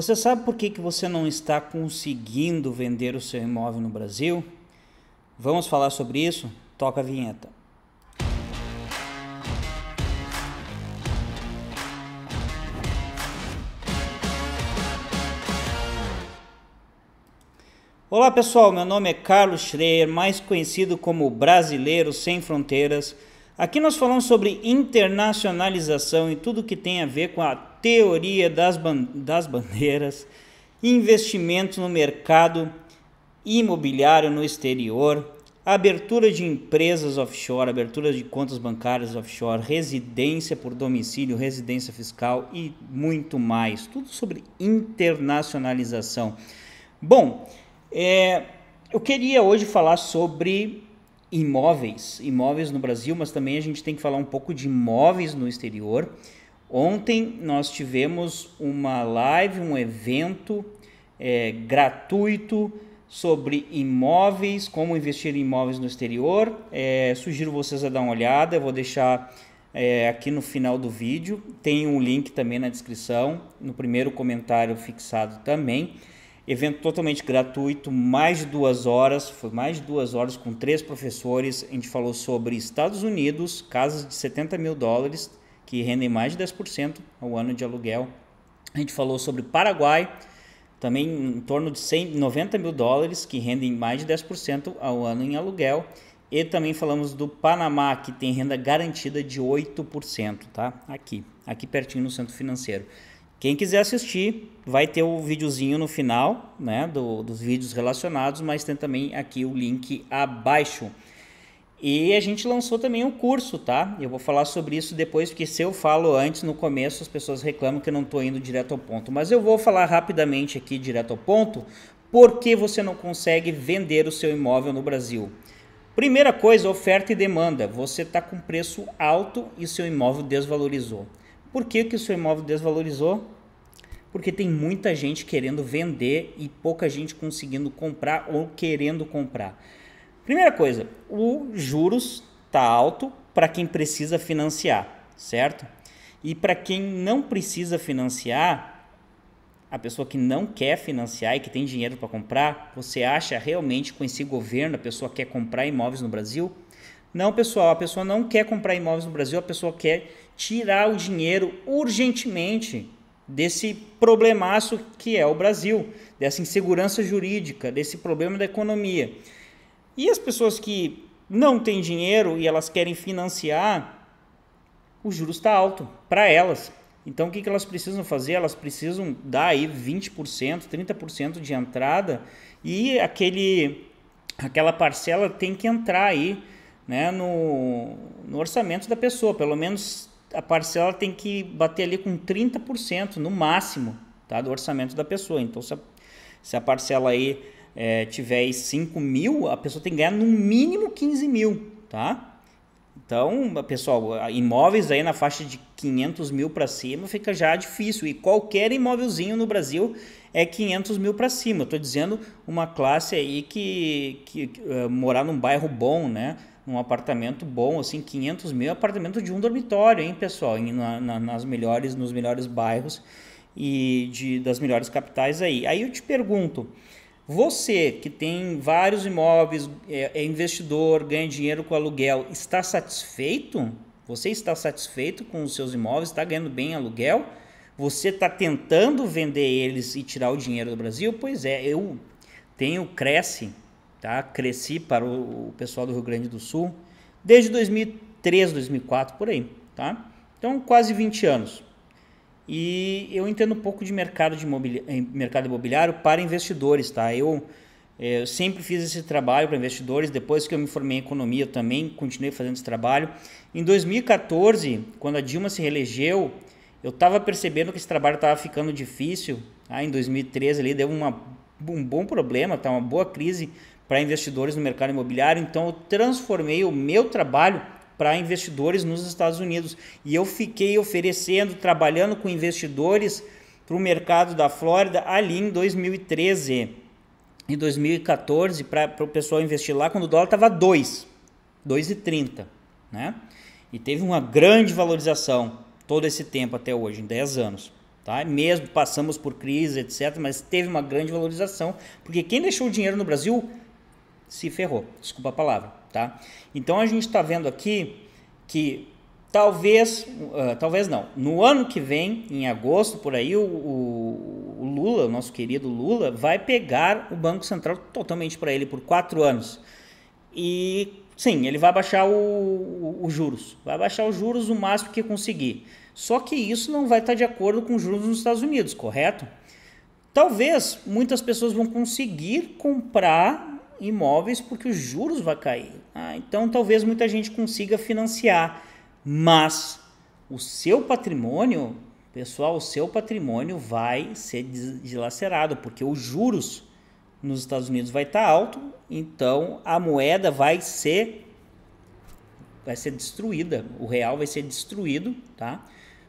Você sabe por que, que você não está conseguindo vender o seu imóvel no Brasil? Vamos falar sobre isso? Toca a vinheta. Olá pessoal, meu nome é Carlos Schreier, mais conhecido como Brasileiro Sem Fronteiras. Aqui nós falamos sobre internacionalização e tudo que tem a ver com a teoria das, ban das bandeiras, investimentos no mercado imobiliário no exterior, abertura de empresas offshore, abertura de contas bancárias offshore, residência por domicílio, residência fiscal e muito mais. Tudo sobre internacionalização. Bom, é, eu queria hoje falar sobre imóveis, imóveis no Brasil, mas também a gente tem que falar um pouco de imóveis no exterior. Ontem nós tivemos uma live, um evento é, gratuito sobre imóveis, como investir em imóveis no exterior. É, sugiro vocês a dar uma olhada, eu vou deixar é, aqui no final do vídeo. Tem um link também na descrição, no primeiro comentário fixado também. Evento totalmente gratuito, mais de duas horas, foi mais de duas horas com três professores. A gente falou sobre Estados Unidos, casas de 70 mil dólares, que rendem mais de 10% ao ano de aluguel. A gente falou sobre Paraguai, também em torno de 100, 90 mil dólares, que rendem mais de 10% ao ano em aluguel. E também falamos do Panamá, que tem renda garantida de 8%, tá? Aqui, aqui pertinho no centro financeiro. Quem quiser assistir, vai ter o videozinho no final, né, do, dos vídeos relacionados, mas tem também aqui o link abaixo. E a gente lançou também um curso, tá? Eu vou falar sobre isso depois, porque se eu falo antes, no começo, as pessoas reclamam que eu não estou indo direto ao ponto. Mas eu vou falar rapidamente aqui, direto ao ponto, por que você não consegue vender o seu imóvel no Brasil. Primeira coisa, oferta e demanda. Você está com preço alto e seu imóvel desvalorizou. Por que, que o seu imóvel desvalorizou? Porque tem muita gente querendo vender e pouca gente conseguindo comprar ou querendo comprar. Primeira coisa, o juros está alto para quem precisa financiar, certo? E para quem não precisa financiar, a pessoa que não quer financiar e que tem dinheiro para comprar, você acha realmente com esse governo a pessoa quer comprar imóveis no Brasil? Não, pessoal, a pessoa não quer comprar imóveis no Brasil, a pessoa quer tirar o dinheiro urgentemente desse problemaço que é o Brasil, dessa insegurança jurídica, desse problema da economia. E as pessoas que não têm dinheiro e elas querem financiar, o juros está alto para elas. Então o que, que elas precisam fazer? Elas precisam dar aí 20%, 30% de entrada e aquele, aquela parcela tem que entrar aí né, no, no orçamento da pessoa. Pelo menos a parcela tem que bater ali com 30% no máximo tá, do orçamento da pessoa. Então se a, se a parcela aí é, tiver 5 mil, a pessoa tem que ganhar no mínimo 15 mil, tá? Então, pessoal, imóveis aí na faixa de 500 mil para cima fica já difícil. E qualquer imóvelzinho no Brasil é 500 mil para cima. Estou dizendo uma classe aí que, que uh, morar num bairro bom, né? um apartamento bom, assim, 500 mil, é apartamento de um dormitório, hein, pessoal, na, na, nas melhores, nos melhores bairros e de, das melhores capitais aí. Aí eu te pergunto, você que tem vários imóveis, é, é, investidor, ganha dinheiro com aluguel, está satisfeito? Você está satisfeito com os seus imóveis? Está ganhando bem aluguel? Você está tentando vender eles e tirar o dinheiro do Brasil? Pois é, eu tenho Cresce, tá? Cresci para o, pessoal do Rio Grande do Sul desde 2003, 2004 por aí, tá? Então quase 20 anos. E eu entendo um pouco de mercado, de imobili... Eh, mercado imobiliário para investidores, tá? Eu, eh, eu sempre fiz esse trabalho para investidores, depois que eu me formei em economia eu também continuei fazendo esse trabalho. Em 2014, quando a Dilma se reelegeu, eu estava percebendo que esse trabalho estava ficando difícil. Ah, Em 2013 ali deu uma, um bom problema, tá? uma boa crise para investidores no mercado imobiliário. Então eu transformei o meu trabalho para investidores nos Estados Unidos. E eu fiquei oferecendo, trabalhando com investidores para o mercado da Flórida ali em 2013 e 2014 para o pessoal investir lá quando o dólar estava 2, 2,30, né? E teve uma grande valorização todo esse tempo até hoje, em 10 anos. Tá? Mesmo passamos por crise, etc., mas teve uma grande valorização, porque quem deixou o dinheiro no Brasil se ferrou. Desculpa a palavra, tá? Então a gente está vendo aqui que talvez, uh, talvez não, no ano que vem, em agosto por aí, o, o, Lula, o nosso querido Lula, vai pegar o Banco Central totalmente para ele por quatro anos. E sim, ele vai baixar os juros, vai baixar os juros o máximo que conseguir. Só que isso não vai estar tá de acordo com os juros nos Estados Unidos, correto? Talvez muitas pessoas vão conseguir comprar imóveis porque os juros vão cair. Ah, então talvez muita gente consiga financiar, mas o seu patrimônio, pessoal, o seu patrimônio vai ser dilacerado porque os juros nos Estados Unidos vai estar tá alto, então a moeda vai ser vai ser destruída, o real vai ser destruído, tá?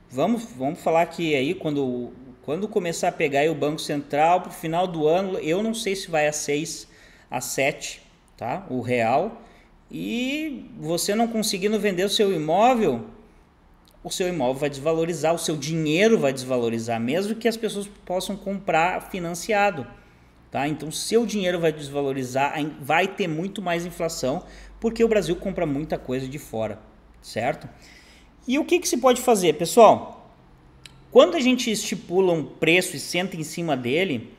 Vamos, vamos falar que aí quando quando começar a pegar o Banco Central para o final do ano, eu não sei se vai a 6 a 7, tá? O real. E você não conseguindo vender o seu imóvel, o seu imóvel vai desvalorizar, o seu dinheiro vai desvalorizar, mesmo que as pessoas possam comprar financiado. Tá? Então, seu dinheiro vai desvalorizar, vai ter muito mais inflação, porque o Brasil compra muita coisa de fora, certo? E o que, que se pode fazer, pessoal? Quando a gente estipula um preço e senta em cima dele,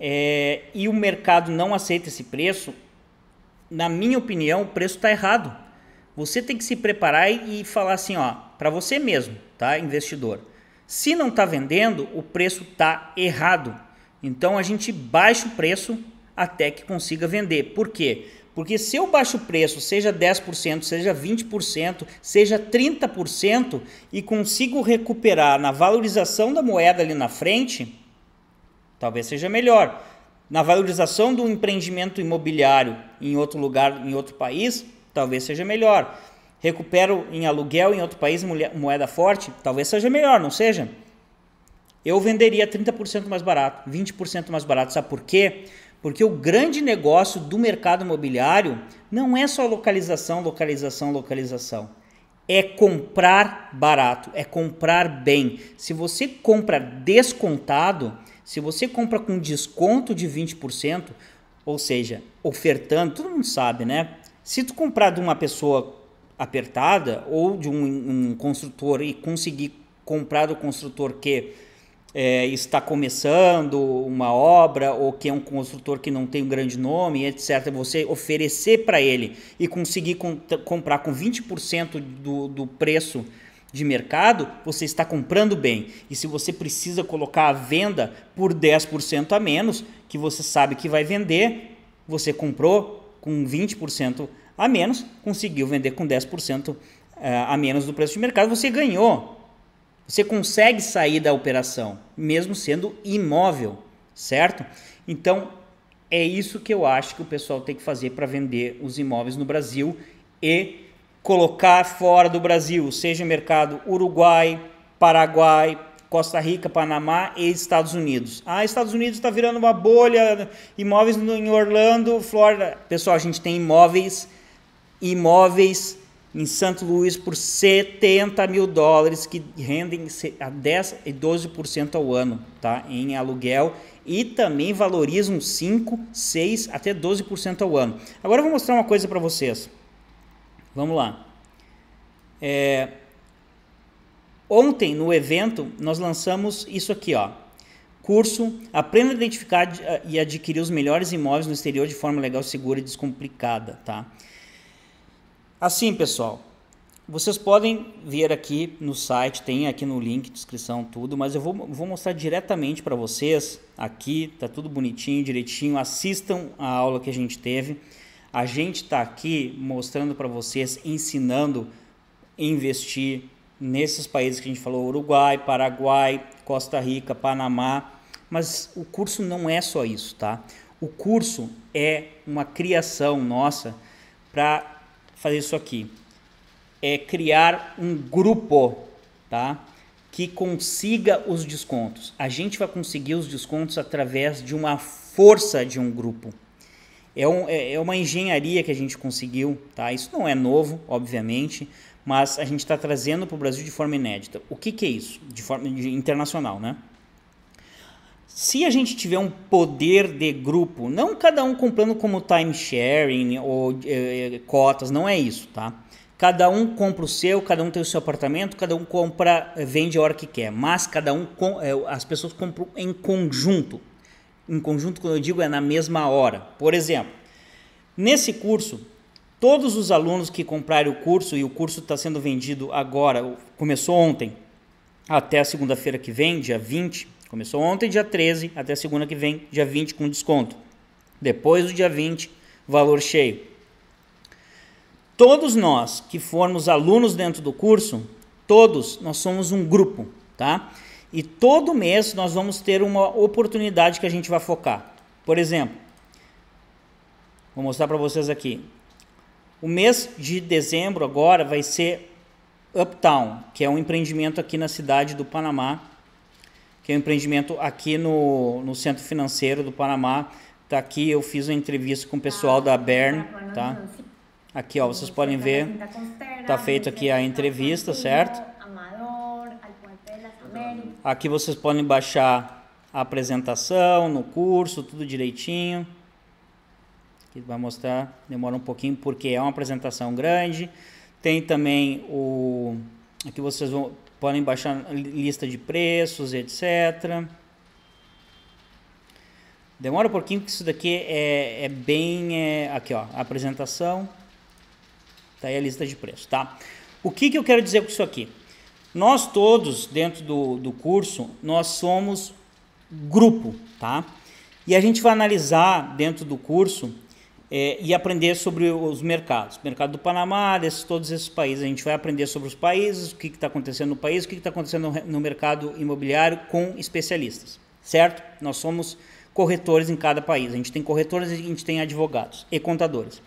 é, e o mercado não aceita esse preço, na minha opinião, o preço está errado. Você tem que se preparar e, e falar assim, ó, para você mesmo, tá, investidor. Se não está vendendo, o preço está errado. Então a gente baixa o preço até que consiga vender. Por quê? Porque se eu baixo o preço, seja 10%, seja 20%, seja 30% e consigo recuperar na valorização da moeda ali na frente, Talvez seja melhor. Na valorização do empreendimento imobiliário em outro lugar, em outro país, talvez seja melhor. Recupero em aluguel em outro país moeda forte, talvez seja melhor, não seja? Eu venderia 30% mais barato, 20% mais barato. Sabe por quê? Porque o grande negócio do mercado imobiliário não é só localização, localização, localização é comprar barato, é comprar bem. Se você compra descontado, se você compra com desconto de 20%, ou seja, ofertando, todo mundo sabe, né? Se tu comprar de uma pessoa apertada ou de um, um construtor e conseguir comprar do construtor que é, está começando uma obra ou que é um construtor que não tem um grande nome, etc., você oferecer para ele e conseguir comprar com 20% do, do preço de mercado, você está comprando bem. E se você precisa colocar a venda por 10% a menos, que você sabe que vai vender, você comprou com 20% a menos, conseguiu vender com 10% é, a menos do preço de mercado, você ganhou você consegue sair da operação, mesmo sendo imóvel, certo? Então, é isso que eu acho que o pessoal tem que fazer para vender os imóveis no Brasil e colocar fora do Brasil, seja mercado Uruguai, Paraguai, Costa Rica, Panamá e Estados Unidos. Ah, Estados Unidos está virando uma bolha, imóveis em Orlando, Flórida. Pessoal, a gente tem imóveis, imóveis em Santo Luís por 70 mil dólares, que rendem a 10 e 12% ao ano tá? em aluguel e também valorizam 5, 6 até 12% ao ano. Agora eu vou mostrar uma coisa para vocês. Vamos lá. É... Ontem no evento nós lançamos isso aqui, ó. Curso Aprenda a identificar eh, e adquirir os melhores imóveis no exterior de forma legal, segura e descomplicada, tá? Assim, pessoal, vocês podem ver aqui no site, tem aqui no link, descrição, tudo, mas eu vou, vou mostrar diretamente para vocês aqui, tá tudo bonitinho, direitinho. Assistam a aula que a gente teve. A gente está aqui mostrando para vocês, ensinando a investir nesses países que a gente falou: Uruguai, Paraguai, Costa Rica, Panamá. Mas o curso não é só isso, tá? O curso é uma criação nossa para fazer isso aqui. É criar um grupo, tá? Que consiga os descontos. A gente vai conseguir os descontos através de uma força de um grupo. É, um, é, é uma engenharia que a gente conseguiu, tá? Isso não é novo, obviamente, mas a gente está trazendo para o Brasil de forma inédita. O que, que é isso? De forma de, internacional, né? se a gente tiver um poder de grupo, não cada um comprando como time sharing ou eh, eh, cotas, não é isso, tá? Cada um compra o seu, cada um tem o seu apartamento, cada um compra, eh, vende a hora que quer, mas cada um as pessoas compram em conjunto. Em conjunto, quando eu digo, é na mesma hora. Por exemplo, nesse curso, todos os alunos que comprarem o curso, e o curso está sendo vendido agora, começou ontem, até a segunda-feira que vem, dia 20, Começou ontem, dia 13, até segunda que vem, dia 20, com desconto. Depois do dia 20, valor cheio. Todos nós que formos alunos dentro do curso, todos nós somos um grupo, tá? E todo mês nós vamos ter uma oportunidade que a gente vai focar. Por exemplo, vou mostrar para vocês aqui. O mês de dezembro agora vai ser Uptown, que é um empreendimento aqui na cidade do Panamá, que é um empreendimento aqui no, no Centro Financeiro do Panamá. Tá aqui, eu fiz uma entrevista com o pessoal ah, da Bern, tá? tá? Assim. Aqui, ó, vocês podem ver, tá, tá, tá feito aqui a entrevista, certo? Aqui vocês podem baixar a apresentação, no curso, tudo direitinho. Que vai mostrar, demora um pouquinho porque é uma apresentação grande. Tem também o Aqui vocês vão, podem baixar lista de preços, etc. Demora um pouquinho porque isso daqui é, é bem... É, aqui, ó, apresentação. Tá aí a lista de preços, tá? O que, que eu quero dizer com isso aqui? Nós todos, dentro do, do curso, nós somos grupo, tá? E a gente vai analisar dentro do curso é, e aprender sobre os mercados. Mercado do Panamá, desses, todos esses países. A gente vai aprender sobre os países, o que está acontecendo no país, o que está acontecendo no, no mercado imobiliário com especialistas, certo? Nós somos corretores em cada país. A gente tem corretores, a gente tem advogados e contadores.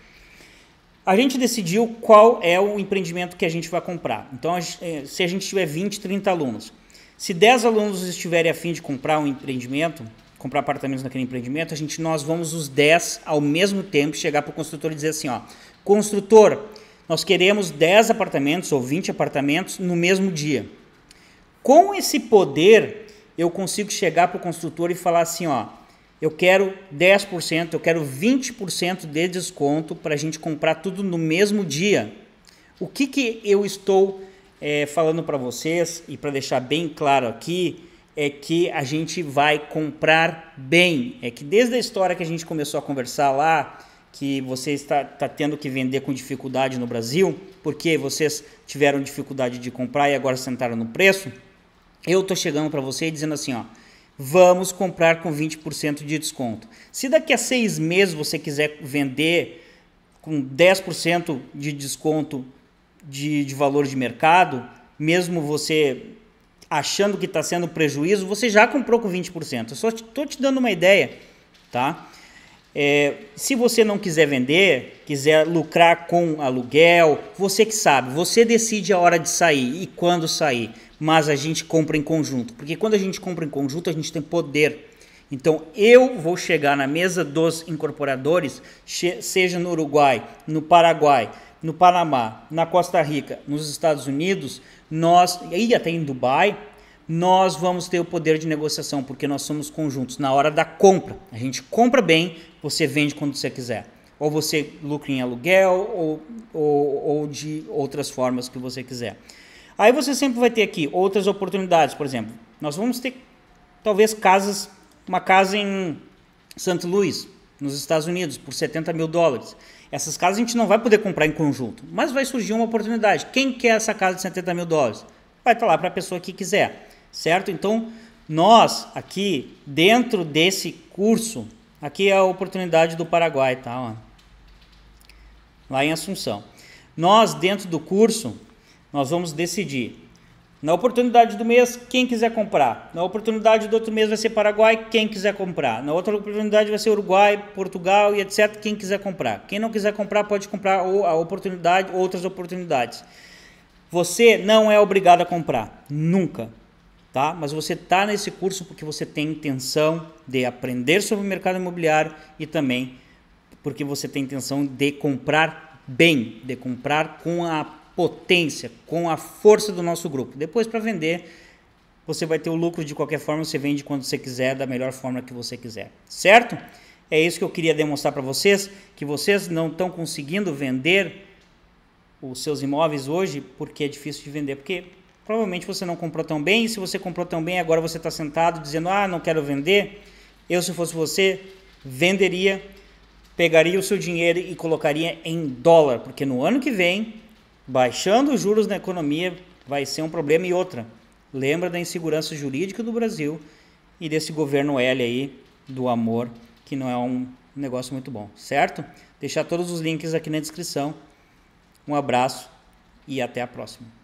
A gente decidiu qual é o empreendimento que a gente vai comprar. Então, a gente, é, se a gente tiver 20, 30 alunos, se 10 alunos estiverem afim de comprar um empreendimento, comprar apartamentos naquele empreendimento, a gente, nós vamos os 10 ao mesmo tempo chegar para o construtor e dizer assim, ó, construtor, nós queremos 10 apartamentos ou 20 apartamentos no mesmo dia. Com esse poder, eu consigo chegar para o construtor e falar assim, ó, eu quero 10%, eu quero 20% de desconto para a gente comprar tudo no mesmo dia. O que, que eu estou é, falando para vocês e para deixar bem claro aqui é que a gente vai comprar bem. É que desde a história que a gente começou a conversar lá, que você está, está tendo que vender com dificuldade no Brasil, porque vocês tiveram dificuldade de comprar e agora sentaram no preço, eu estou chegando para você e dizendo assim, ó, vamos comprar com 20% de desconto. Se daqui a seis meses você quiser vender com 10% de desconto de, de valor de mercado, mesmo você achando que está sendo prejuízo, você já comprou com 20%. Eu só estou te dando uma ideia, tá? É, se você não quiser vender, quiser lucrar com aluguel, você que sabe, você decide a hora de sair e quando sair, mas a gente compra em conjunto, porque quando a gente compra em conjunto, a gente tem poder. Então eu vou chegar na mesa dos incorporadores, seja no Uruguai, no Paraguai, no Panamá, na Costa Rica, nos Estados Unidos, nós e até em Dubai, nós vamos ter o poder de negociação porque nós somos conjuntos na hora da compra. A gente compra bem, você vende quando você quiser. Ou você lucra em aluguel ou, ou, ou de outras formas que você quiser. Aí você sempre vai ter aqui outras oportunidades, por exemplo, nós vamos ter talvez casas, uma casa em Santo Luís, nos Estados Unidos, por 70 mil dólares. Essas casas a gente não vai poder comprar em conjunto, mas vai surgir uma oportunidade. Quem quer essa casa de 70 mil dólares? Vai estar lá para a pessoa que quiser, certo? Então, nós aqui, dentro desse curso, aqui é a oportunidade do Paraguai, tá? Ó. Lá em Assunção. Nós, dentro do curso, nós vamos decidir na oportunidade do mês, quem quiser comprar. Na oportunidade do outro mês vai ser Paraguai, quem quiser comprar. Na outra oportunidade vai ser Uruguai, Portugal e etc, quem quiser comprar. Quem não quiser comprar pode comprar a oportunidade, outras oportunidades. Você não é obrigado a comprar, nunca, tá? Mas você está nesse curso porque você tem intenção de aprender sobre o mercado imobiliário e também porque você tem intenção de comprar bem, de comprar com a potência, com a força do nosso grupo. Depois, para vender, você vai ter o lucro de qualquer forma, você vende quando você quiser, da melhor forma que você quiser, certo? É isso que eu queria demonstrar para vocês, que vocês não estão conseguindo vender os seus imóveis hoje porque é difícil de vender, porque provavelmente você não comprou tão bem, e se você comprou tão bem, agora você está sentado dizendo, ah, não quero vender, eu se fosse você, venderia, pegaria o seu dinheiro e colocaria em dólar, porque no ano que vem Baixando os juros na economia vai ser um problema e outra. Lembra da insegurança jurídica do Brasil e desse governo L aí do amor, que não é um negócio muito bom, certo? Deixar todos os links aqui na descrição. Um abraço e até a próxima.